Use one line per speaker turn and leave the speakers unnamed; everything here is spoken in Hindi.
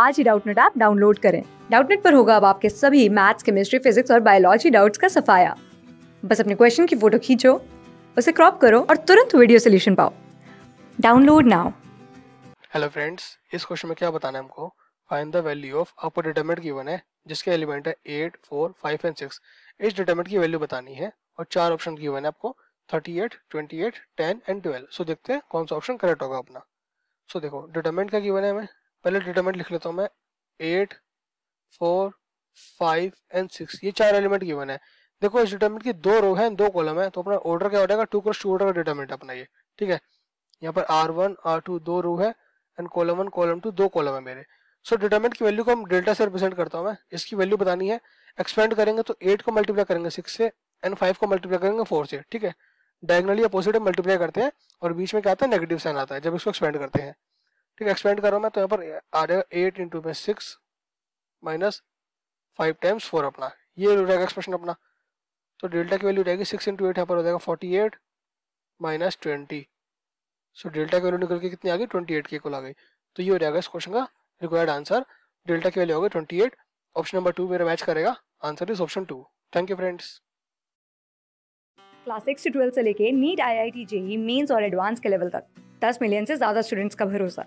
आज ही डाउटनेट ऐप डाउनलोड करें डाउटनेट पर होगा अब आपके सभी मैथ्स केमिस्ट्री फिजिक्स और बायोलॉजी डाउट्स का सफाया बस अपने क्वेश्चन की फोटो खींचो उसे क्रॉप करो और तुरंत वीडियो सोल्यूशन पाओ डाउनलोड नाउ
हेलो फ्रेंड्स इस क्वेश्चन में क्या बताना है हमको find the value of upper determinant given है जिसके एलिमेंट है 8 4 5 एंड 6 इस डिटरमिनेंट की वैल्यू बतानी है और चार ऑप्शन गिवन है आपको 38 28 10 एंड 12 सो so, देखते हैं कौन सा ऑप्शन करेक्ट होगा अपना सो so, देखो डिटरमिनेंट का गिवन है हमें पहले डिटरमेंट लिख लेता हूं मैं eight four five and six ये चार एलिमेंट की है देखो इस डिटरमेंट की दो रो है दो कॉलम है तो अपना ऑर्डर क्या हो जाएगा टू क्रॉस टू ऑर्डर का डिटरमेंट अपना ये ठीक है यहाँ पर आर वन आर टू दो रो है and column one column two दो कॉलम है मेरे सो so, डिटरमेंट की वैल्यू को हम डेल्टा से रिप्रेजेंट करता हूँ मैं इसकी वैल्यू बतानी है एक्सपेंड करेंगे तो एट को मल्टीप्लाई करेंगे सिक्स से एंड फाइव को मल्टीप्लाई करेंगे फोर से ठीक है डायगनली अपोजिट मल्टीप्लाई करते हैं और बीच में क्या आता है नेगेटिव साइन आता है जब इसको एक्सपेंड करते हैं ठीक एक्सपेंड कर रहा हूँ मैं तो यहाँ पर आ जाएगा एट इंटू में six minus five times four अपना ये हो जाएगा एक्सप्रेशन अपना तो डेल्टा की वैल्यू रहेगी सिक्स इंटू एट यहाँ पर हो जाएगा forty eight minus twenty so delta की वैल्यू निकल के कितनी आ गई ट्वेंटी एट की कुल आ गई तो ये हो जाएगा इस क्वेश्चन का रिक्वायर्ड आंसर डेल्टा की वैल्यू होगी twenty eight option number two मेरा मैच करेगा answer is option two thank you friends
class six से ट्वेल्थ से लेके NEET I I T JEE mains और एडवांस के लेवल तक दस मिलियन से ज़्यादा स्टूडेंट्स का भरोसा